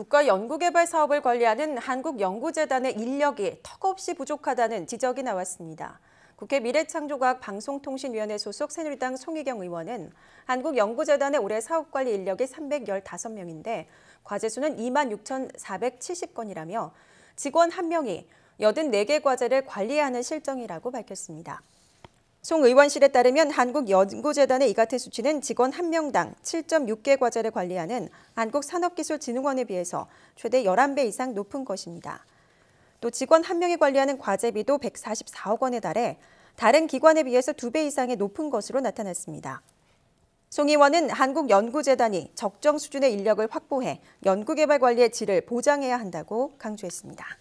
국가 연구개발 사업을 관리하는 한국연구재단의 인력이 턱없이 부족하다는 지적이 나왔습니다. 국회 미래창조과학 방송통신위원회 소속 새누리당 송희경 의원은 한국연구재단의 올해 사업관리 인력이 315명인데 과제수는 2만 6,470건이라며 직원 1명이 84개 과제를 관리하는 실정이라고 밝혔습니다. 송 의원실에 따르면 한국연구재단의 이같은 수치는 직원 한명당 7.6개 과제를 관리하는 한국산업기술진흥원에 비해서 최대 11배 이상 높은 것입니다. 또 직원 한명이 관리하는 과제비도 144억 원에 달해 다른 기관에 비해서 2배 이상의 높은 것으로 나타났습니다. 송 의원은 한국연구재단이 적정 수준의 인력을 확보해 연구개발 관리의 질을 보장해야 한다고 강조했습니다.